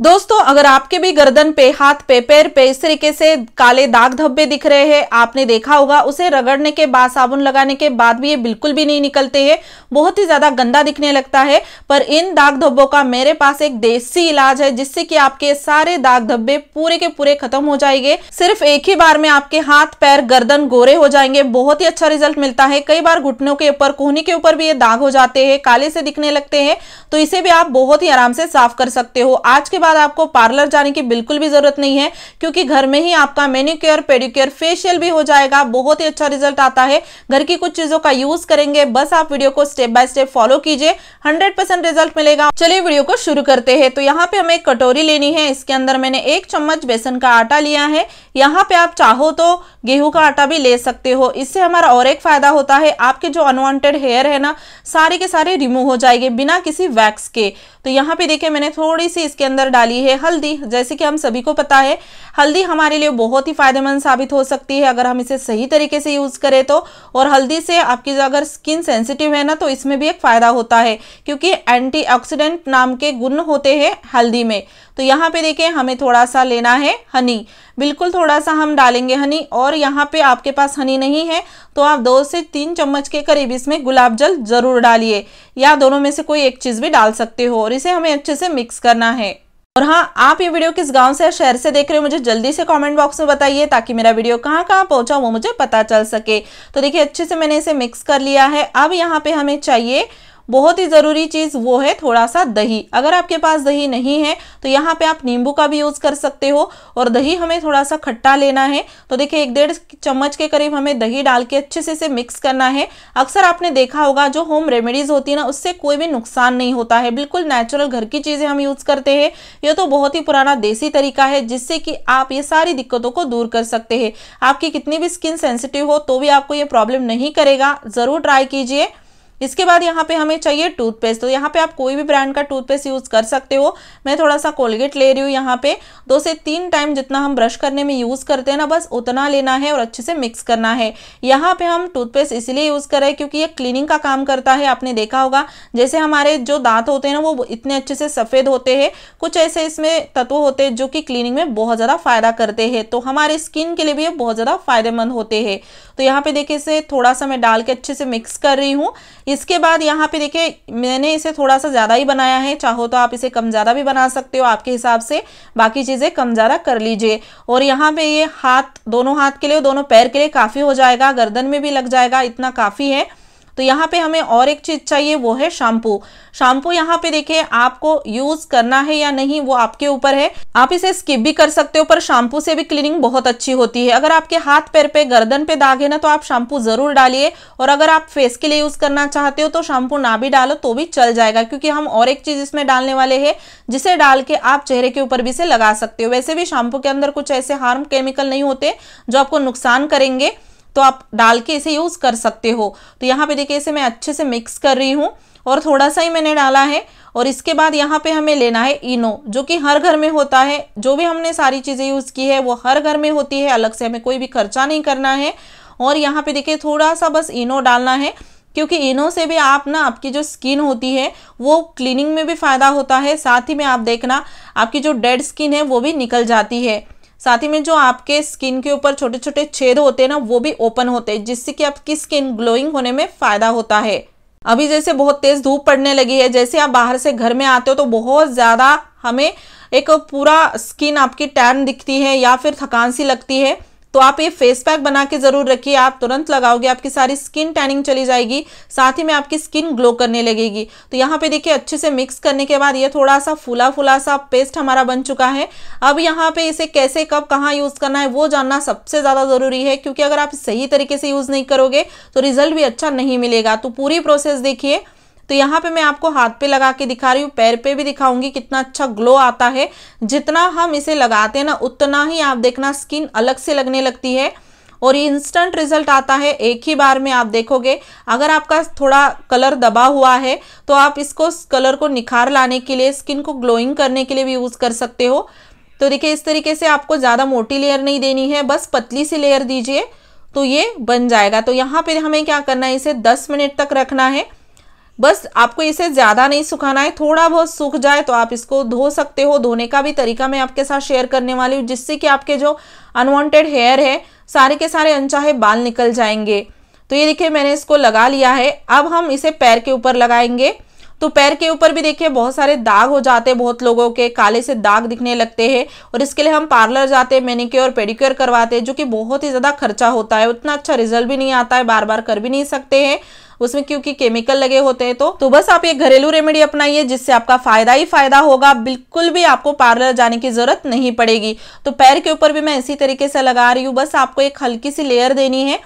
दोस्तों अगर आपके भी गर्दन पे हाथ पे पैर पे इस तरीके से काले दाग धब्बे दिख रहे हैं आपने देखा होगा उसे रगड़ने के बाद साबुन लगाने के बाद भी ये बिल्कुल भी नहीं निकलते हैं बहुत ही ज्यादा गंदा दिखने लगता है पर इन दाग धब्बों का मेरे पास एक देसी इलाज है जिससे कि आपके सारे दाग धब्बे पूरे के पूरे खत्म हो जाएंगे सिर्फ एक ही बार में आपके हाथ पैर गर्दन गोरे हो जाएंगे बहुत ही अच्छा रिजल्ट मिलता है कई बार घुटनों के ऊपर कोहनी के ऊपर भी ये दाग हो जाते हैं काले से दिखने लगते हैं तो इसे भी आप बहुत ही आराम से साफ कर सकते हो आज के बाद आपको पार्लर जाने की बिल्कुल भी जरूरत नहीं है क्योंकि घर में ही आपका मेन्यूक्योर पेडिक्योर फेशियल भी हो जाएगा बहुत ही अच्छा रिजल्ट आता है घर की कुछ चीजों का यूज करेंगे बस आप वीडियो को स्टेप बाय स्टेप फॉलो कीजिए हंड्रेड रिजल्ट मिलेगा चलिए वीडियो को शुरू करते हैं तो यहाँ पे हमें कटोरी लेनी है इसके अंदर मैंने एक चम्मच बेसन का आटा लिया है यहाँ पे आप चाहो तो गेहूं का आटा भी ले सकते हो इससे हमारा और एक फायदा होता है आपके जो अनवांटेड हेयर है ना सारे के सारे रिमूव हो जाएंगे बिना किसी वैक्स के तो यहाँ पे देखिए मैंने थोड़ी सी इसके अंदर डाली है हल्दी जैसे कि हम सभी को पता है हल्दी हमारे लिए बहुत ही फायदेमंद साबित हो सकती है अगर हम इसे सही तरीके से यूज़ करें तो और हल्दी से आपकी अगर स्किन सेंसिटिव है ना तो इसमें भी एक फ़ायदा होता है क्योंकि एंटीऑक्सीडेंट नाम के गुण होते हैं हल्दी में तो यहाँ पे देखिए हमें थोड़ा सा लेना है हनी बिल्कुल थोड़ा सा हम डालेंगे हनी और यहाँ पे आपके पास हनी नहीं है तो आप दो से तीन चम्मच के करीब इसमें गुलाब जल ज़रूर डालिए या दोनों में से कोई एक चीज़ भी डाल सकते हो और इसे हमें अच्छे से मिक्स करना है और हाँ आप ये वीडियो किस गांव से शहर से देख रहे हो मुझे जल्दी से कमेंट बॉक्स में बताइए ताकि मेरा वीडियो कहाँ कहाँ पहुंचा वो मुझे पता चल सके तो देखिए अच्छे से मैंने इसे मिक्स कर लिया है अब यहाँ पे हमें चाहिए बहुत ही ज़रूरी चीज़ वो है थोड़ा सा दही अगर आपके पास दही नहीं है तो यहाँ पे आप नींबू का भी यूज़ कर सकते हो और दही हमें थोड़ा सा खट्टा लेना है तो देखिए एक डेढ़ चम्मच के करीब हमें दही डाल के अच्छे से इसे मिक्स करना है अक्सर आपने देखा होगा जो होम रेमेडीज़ होती है ना उससे कोई भी नुकसान नहीं होता है बिल्कुल नेचुरल घर की चीज़ें हम यूज़ करते हैं ये तो बहुत ही पुराना देसी तरीका है जिससे कि आप ये सारी दिक्कतों को दूर कर सकते हैं आपकी कितनी भी स्किन सेंसिटिव हो तो भी आपको ये प्रॉब्लम नहीं करेगा ज़रूर ट्राई कीजिए इसके बाद यहाँ पे हमें चाहिए टूथपेस्ट तो यहाँ पे आप कोई भी ब्रांड का टूथपेस्ट यूज़ कर सकते हो मैं थोड़ा सा कोलगेट ले रही हूँ यहाँ पे दो से तीन टाइम जितना हम ब्रश करने में यूज़ करते हैं ना बस उतना लेना है और अच्छे से मिक्स करना है यहाँ पे हम टूथपेस्ट इसलिए यूज़ कर रहे हैं क्योंकि ये क्लीनिंग का काम करता है आपने देखा होगा जैसे हमारे जो दांत होते हैं ना वो इतने अच्छे से सफ़ेद होते हैं कुछ ऐसे इसमें तत्व होते हैं जो कि क्लीनिंग में बहुत ज़्यादा फ़ायदा करते हैं तो हमारे स्किन के लिए भी ये बहुत ज़्यादा फ़ायदेमंद होते हैं तो यहाँ पे देखिए इसे थोड़ा सा मैं डाल के अच्छे से मिक्स कर रही हूँ इसके बाद यहाँ पे देखिए मैंने इसे थोड़ा सा ज़्यादा ही बनाया है चाहो तो आप इसे कम ज़्यादा भी बना सकते हो आपके हिसाब से बाकी चीज़ें कम ज़्यादा कर लीजिए और यहाँ पे ये हाथ दोनों हाथ के लिए दोनों पैर के लिए काफ़ी हो जाएगा गर्दन में भी लग जाएगा इतना काफ़ी है तो यहाँ पे हमें और एक चीज़ चाहिए वो है शैम्पू शैम्पू यहाँ पे देखिए आपको यूज़ करना है या नहीं वो आपके ऊपर है आप इसे स्किप भी कर सकते हो पर शैम्पू से भी क्लीनिंग बहुत अच्छी होती है अगर आपके हाथ पैर पे गर्दन पे दाग है ना तो आप शैम्पू ज़रूर डालिए और अगर आप फेस के लिए यूज़ करना चाहते हो तो शैम्पू ना भी डालो तो भी चल जाएगा क्योंकि हम और एक चीज़ इसमें डालने वाले हैं जिसे डाल के आप चेहरे के ऊपर भी इसे लगा सकते हो वैसे भी शैम्पू के अंदर कुछ ऐसे हार्म केमिकल नहीं होते जो आपको नुकसान करेंगे तो आप डाल के इसे यूज़ कर सकते हो तो यहाँ पे देखिए इसे मैं अच्छे से मिक्स कर रही हूँ और थोड़ा सा ही मैंने डाला है और इसके बाद यहाँ पे हमें लेना है इनो जो कि हर घर में होता है जो भी हमने सारी चीज़ें यूज़ की है वो हर घर में होती है अलग से हमें कोई भी खर्चा नहीं करना है और यहाँ पे देखिए थोड़ा सा बस इनो डालना है क्योंकि इनो से भी आप ना आपकी जो स्किन होती है वो क्लीनिंग में भी फ़ायदा होता है साथ ही में आप देखना आपकी जो डेड स्किन है वो भी निकल जाती है साथ ही में जो आपके स्किन के ऊपर छोटे छोटे छेद होते हैं ना वो भी ओपन होते हैं जिससे कि आपकी स्किन ग्लोइंग होने में फायदा होता है अभी जैसे बहुत तेज धूप पड़ने लगी है जैसे आप बाहर से घर में आते हो तो बहुत ज्यादा हमें एक पूरा स्किन आपकी टैन दिखती है या फिर थकान सी लगती है तो आप ये फेस पैक बना के जरूर रखिए आप तुरंत लगाओगे आपकी सारी स्किन टैनिंग चली जाएगी साथ ही में आपकी स्किन ग्लो करने लगेगी तो यहाँ पे देखिए अच्छे से मिक्स करने के बाद ये थोड़ा सा फुला फुला सा पेस्ट हमारा बन चुका है अब यहाँ पे इसे कैसे कब कहाँ यूज़ करना है वो जानना सबसे ज़्यादा ज़रूरी है क्योंकि अगर आप सही तरीके से यूज़ नहीं करोगे तो रिजल्ट भी अच्छा नहीं मिलेगा तो पूरी प्रोसेस देखिए तो यहाँ पे मैं आपको हाथ पे लगा के दिखा रही हूँ पैर पे भी दिखाऊंगी कितना अच्छा ग्लो आता है जितना हम इसे लगाते हैं ना उतना ही आप देखना स्किन अलग से लगने लगती है और ये इंस्टेंट रिजल्ट आता है एक ही बार में आप देखोगे अगर आपका थोड़ा कलर दबा हुआ है तो आप इसको कलर को निखार लाने के लिए स्किन को ग्लोइंग करने के लिए भी यूज़ कर सकते हो तो देखिए इस तरीके से आपको ज़्यादा मोटी लेयर नहीं देनी है बस पतली सी लेयर दीजिए तो ये बन जाएगा तो यहाँ पे हमें क्या करना है इसे दस मिनट तक रखना है बस आपको इसे ज़्यादा नहीं सुखाना है थोड़ा बहुत सूख जाए तो आप इसको धो सकते हो धोने का भी तरीका मैं आपके साथ शेयर करने वाली हूँ जिससे कि आपके जो अनवांटेड हेयर है सारे के सारे अनचाहे बाल निकल जाएंगे तो ये देखिए मैंने इसको लगा लिया है अब हम इसे पैर के ऊपर लगाएंगे तो पैर के ऊपर भी देखिए बहुत सारे दाग हो जाते हैं बहुत लोगों के काले से दाग दिखने लगते हैं और इसके लिए हम पार्लर जाते हैं मेनिक्योर पेडिक्योर करवाते हैं जो कि बहुत ही ज़्यादा खर्चा होता है उतना अच्छा रिजल्ट भी नहीं आता है बार बार कर भी नहीं सकते हैं उसमें क्योंकि केमिकल लगे होते हैं तो तो बस आप ये घरेलू रेमेडी अपनाइए जिससे आपका फायदा ही फायदा होगा बिल्कुल भी आपको पार्लर जाने की जरूरत नहीं पड़ेगी तो पैर के ऊपर भी मैं इसी तरीके से लगा रही हूँ बस आपको एक हल्की सी लेयर देनी है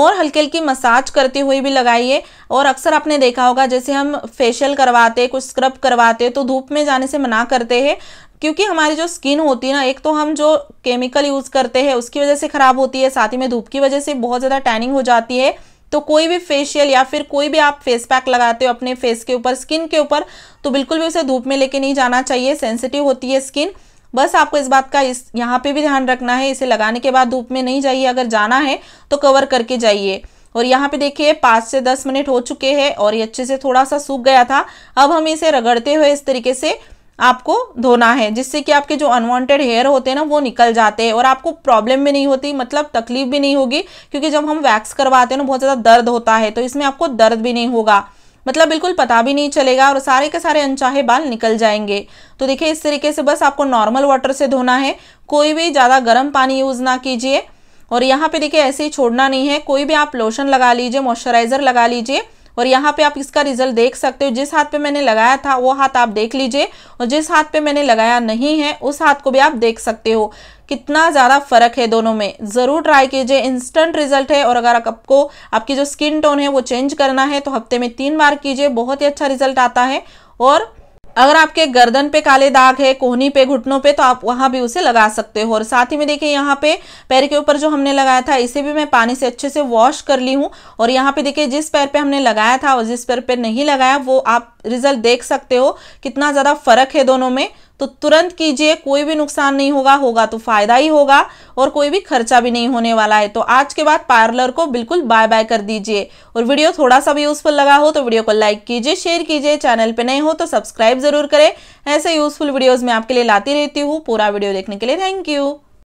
और हल्की हल्की मसाज करते हुए भी लगाइए और अक्सर आपने देखा होगा जैसे हम फेशियल करवाते कुछ स्क्रब करवाते तो धूप में जाने से मना करते हैं क्योंकि हमारी जो स्किन होती है ना एक तो हम जो केमिकल यूज़ करते हैं उसकी वजह से ख़राब होती है साथ ही में धूप की वजह से बहुत ज़्यादा टैनिंग हो जाती है तो कोई भी फेशियल या फिर कोई भी आप फेस पैक लगाते हो अपने फेस के ऊपर स्किन के ऊपर तो बिल्कुल भी उसे धूप में लेके नहीं जाना चाहिए सेंसिटिव होती है स्किन बस आपको इस बात का इस यहाँ पे भी ध्यान रखना है इसे लगाने के बाद धूप में नहीं जाइए अगर जाना है तो कवर करके जाइए और यहाँ पे देखिए पाँच से दस मिनट हो चुके हैं और ये अच्छे से थोड़ा सा सूख गया था अब हम इसे रगड़ते हुए इस तरीके से आपको धोना है जिससे कि आपके जो अनवांटेड हेयर होते हैं ना वो निकल जाते हैं और आपको प्रॉब्लम भी नहीं होती मतलब तकलीफ भी नहीं होगी क्योंकि जब हम वैक्स करवाते हैं ना बहुत ज़्यादा दर्द होता है तो इसमें आपको दर्द भी नहीं होगा मतलब बिल्कुल पता भी नहीं चलेगा और सारे के सारे अनचाहे बाल निकल जाएंगे तो देखिए इस तरीके से बस आपको नॉर्मल वाटर से धोना है कोई भी ज़्यादा गर्म पानी यूज़ ना कीजिए और यहाँ पे देखिए ऐसे ही छोड़ना नहीं है कोई भी आप लोशन लगा लीजिए मॉइस्चराइज़र लगा लीजिए और यहाँ पे आप इसका रिजल्ट देख सकते हो जिस हाथ पे मैंने लगाया था वो हाथ आप देख लीजिए और जिस हाथ पे मैंने लगाया नहीं है उस हाथ को भी आप देख सकते हो कितना ज़्यादा फर्क है दोनों में ज़रूर ट्राई कीजिए इंस्टेंट रिजल्ट है और अगर आपको आपकी जो स्किन टोन है वो चेंज करना है तो हफ्ते में तीन बार कीजिए बहुत ही अच्छा रिजल्ट आता है और अगर आपके गर्दन पे काले दाग है कोहनी पे घुटनों पे तो आप वहां भी उसे लगा सकते हो और साथ ही में देखिए यहाँ पे पैर के ऊपर जो हमने लगाया था इसे भी मैं पानी से अच्छे से वॉश कर ली हूँ और यहाँ पे देखिए जिस पैर पे हमने लगाया था और जिस पैर पे नहीं लगाया वो आप रिजल्ट देख सकते हो कितना ज़्यादा फर्क है दोनों में तो तुरंत कीजिए कोई भी नुकसान नहीं होगा होगा तो फायदा ही होगा और कोई भी खर्चा भी नहीं होने वाला है तो आज के बाद पार्लर को बिल्कुल बाय बाय कर दीजिए और वीडियो थोड़ा सा भी यूजफुल लगा हो तो वीडियो को लाइक कीजिए शेयर कीजिए चैनल पर नए हो तो सब्सक्राइब जरूर करें ऐसे यूजफुल वीडियोज मैं आपके लिए लाती रहती हूँ पूरा वीडियो देखने के लिए थैंक यू